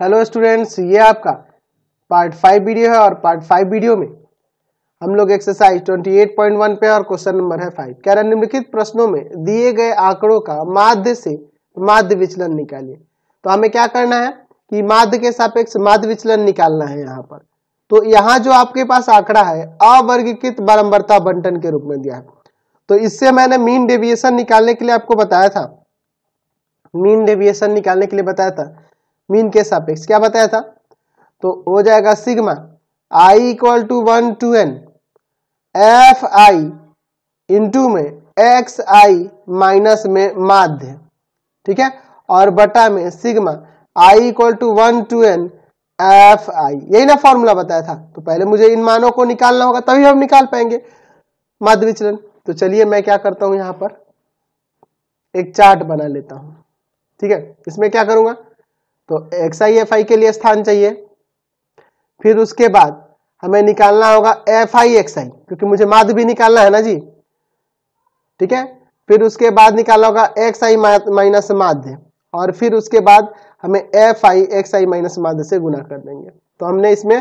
hello students ये आपका part five video है और पार्ट फाइव वीडियो में हम लोग एक्सरसाइज 28.1 पे और क्वेश्चन नंबर है फाइव कह रहा निम्नलिखित प्रश्नों में दिए गए आंकड़ों का माध्य से माध्य विचलन निकालिए तो हमें क्या करना है कि माध्य के सापेक्ष माध्य विचलन निकालना है यहाँ पर तो यहाँ जो आपके पास आंकड़ा है अवर्गीकृत बारम्बरता बंटन के रूप में दिया है तो इससे मैंने मीन डेविएशन निकालने के लिए आपको बताया था मीन डेविएशन निकालने के लिए बताया था मीन के सापेक्ष क्या बताया था तो हो जाएगा sigma I equal to one to N F I into में एक्स आई माइनस में माध्य ठीक है और बटा में sigma I equal to one to N F I यही ना फॉर्मूला बताया था तो पहले मुझे इन मानों को निकालना होगा तभी हम निकाल पाएंगे माध्य विचलन तो चलिए मैं क्या करता हूं यहां पर एक चार्ट बना लेता हूं ठीक है इसमें क्या करूंगा तो एक्स आई एफ आई के लिए स्थान चाहिए फिर उसके बाद हमें निकालना होगा एफ आई एक्स आई क्योंकि मुझे माध्य भी निकालना है ना जी ठीक है फिर उसके बाद निकालना होगा एक्स आई माइनस माध्य और फिर उसके बाद हमें F I X I minus माध्य से गुना कर देंगे तो हमने इसमें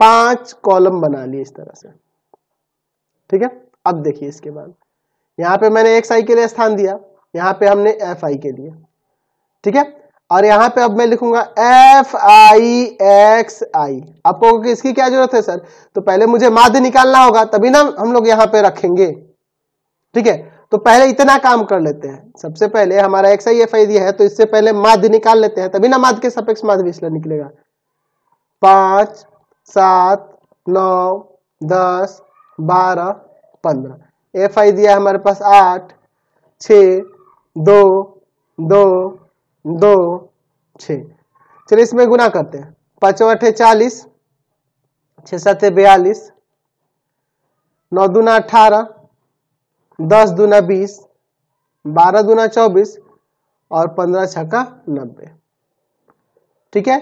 पांच कॉलम बना लिए इस तरह से ठीक है अब देखिए इसके बाद यहां पे मैंने एक्स आई के लिए स्थान दिया यहां पे हमने एफ आई के लिए ठीक है और यहां पे अब मैं लिखूंगा एफ आई एक्स आई आपको इसकी क्या जरूरत है सर तो पहले मुझे माध्य निकालना होगा तभी ना हम लोग यहां पे रखेंगे ठीक है तो पहले इतना काम कर लेते हैं सबसे पहले हमारा एक्स आई एफ आई दिया है तो इससे पहले माध्य निकाल लेते हैं तभी ना माध्य के सापेक्ष माध्य विश्लेषण निकलेगा पांच सात नौ दस बारह पंद्रह एफ आई दिया हमारे पास आठ छ दो दो दो छ चलिए इसमें गुना करते हैं पाँचों अठे चालीस छ सात बयालीस नौ दूना अठारह दस दूना बीस बारह दूना चौबीस और पंद्रह छक्का नब्बे ठीक है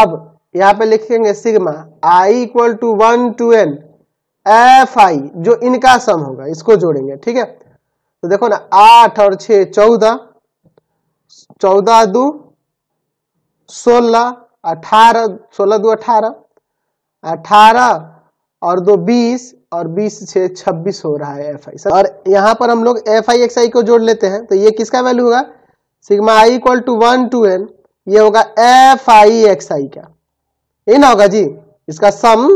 अब यहां पे लिखेंगे sigma I equal to one to N F I जो इनका सम होगा इसको जोड़ेंगे ठीक है तो देखो ना आठ और छ चौदह चौदह दो सोलह अठारह सोलह दो अठारह अठारह और दो बीस और बीस छह छब्बीस हो रहा है एफ आई और यहां पर हम लोग एफ आई एक्स आई को जोड़ लेते हैं तो ये किसका वैल्यू होगा sigma I equal to one to N ये होगा एफ आई एक्स आई का ये ना होगा जी इसका सम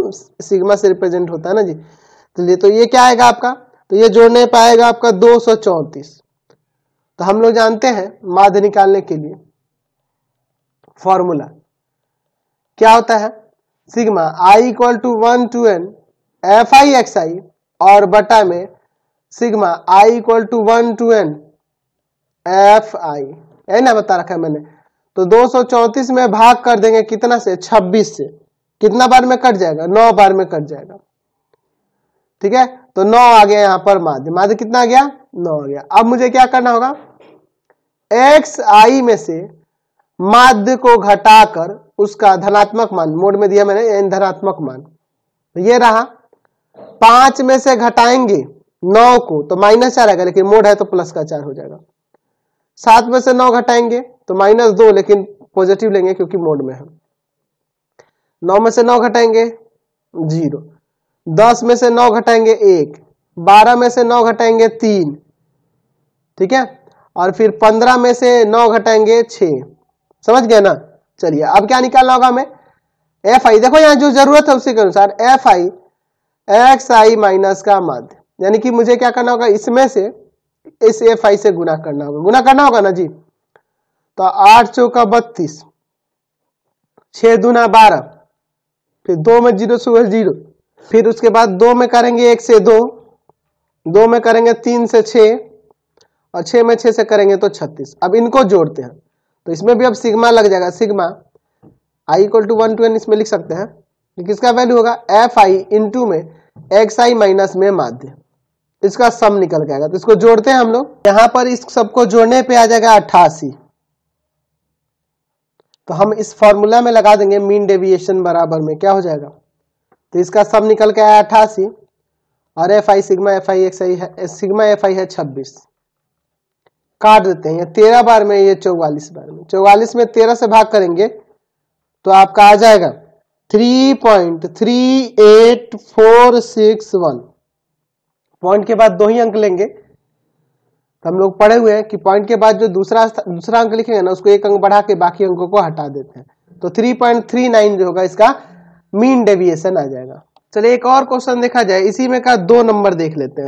सिग्मा से रिप्रेजेंट होता है ना जी तो ये तो ये क्या आएगा आपका तो ये जोड़ने पाएगा आपका दो सौ चौंतीस तो हम लोग जानते हैं माध्य निकालने के लिए फॉर्मूला क्या होता है sigma I equal to one to N F I X I और बटा में sigma I equal to one to N F I है ना बता रखा है मैंने तो 234 में भाग कर देंगे कितना से 26 से कितना बार में कट जाएगा नौ बार में कट जाएगा ठीक है तो नौ आ गया यहां पर माध्य माध्य कितना आ गया नौ आ गया अब मुझे क्या करना होगा एक्स आई में से माध्य को घटाकर उसका धनात्मक मान मोड में दिया मैंने एन धनात्मक मान तो ये रहा पांच में से घटाएंगे नौ को तो माइनस चार आएगा लेकिन मोड है तो प्लस का चार हो जाएगा सात में से नौ घटाएंगे तो माइनस दो लेकिन पॉजिटिव लेंगे क्योंकि मोड में है नौ में से नौ घटाएंगे जीरो दस में से नौ घटाएंगे एक बारह में से नौ घटाएंगे तीन ठीक है और फिर पंद्रह में से नौ घटाएंगे छ समझ गया ना चलिए अब क्या निकालना होगा हमें एफ आई देखो यहां जो जरूरत है उसी के अनुसार F I X I minus का माध्य यानी कि मुझे क्या करना होगा इसमें से इस एफ आई से गुना करना होगा गुना करना होगा ना जी तो आठ चौका बत्तीस छह दूना बारह फिर दो में जीरो सुबह जीरो फिर उसके बाद दो में करेंगे एक से दो दो में करेंगे तीन से छ और छ में छ से करेंगे तो छत्तीस अब इनको जोड़ते हैं तो इसमें भी अब सिग्मा लग जाएगा sigma I equal to one to N इसमें लिख सकते हैं किसका वैल्यू होगा एफ आई इंटू में एक्स आई माइनस में माध्य इसका सम निकल के आएगा तो इसको जोड़ते हैं हम लोग यहां पर इस सबको जोड़ने पे आ जाएगा अट्ठासी तो हम इस फॉर्मूला में लगा देंगे मीन डेविएशन बराबर में क्या हो जाएगा तो इसका सब निकल के आया अट्ठासी और F I sigma F I X I है सिग्मा एफ आई है छब्बीस काट देते हैं तेरह बार में ये चौवालीस बार में चौवालीस में तेरह से भाग करेंगे तो आपका आ जाएगा three point three eight four six one point के बाद दो ही अंक लेंगे तो हम लोग पढ़े हुए हैं कि पॉइंट के बाद जो दूसरा दूसरा अंक लिखेंगे ना उसको एक अंक बढ़ा के बाकी अंकों को हटा देते हैं तो थ्री पॉइंट थ्री नाइन जो होगा इसका मीन डेविएशन आ जाएगा चलिए एक और क्वेश्चन देखा जाए इसी में का दो नंबर देख लेते हैं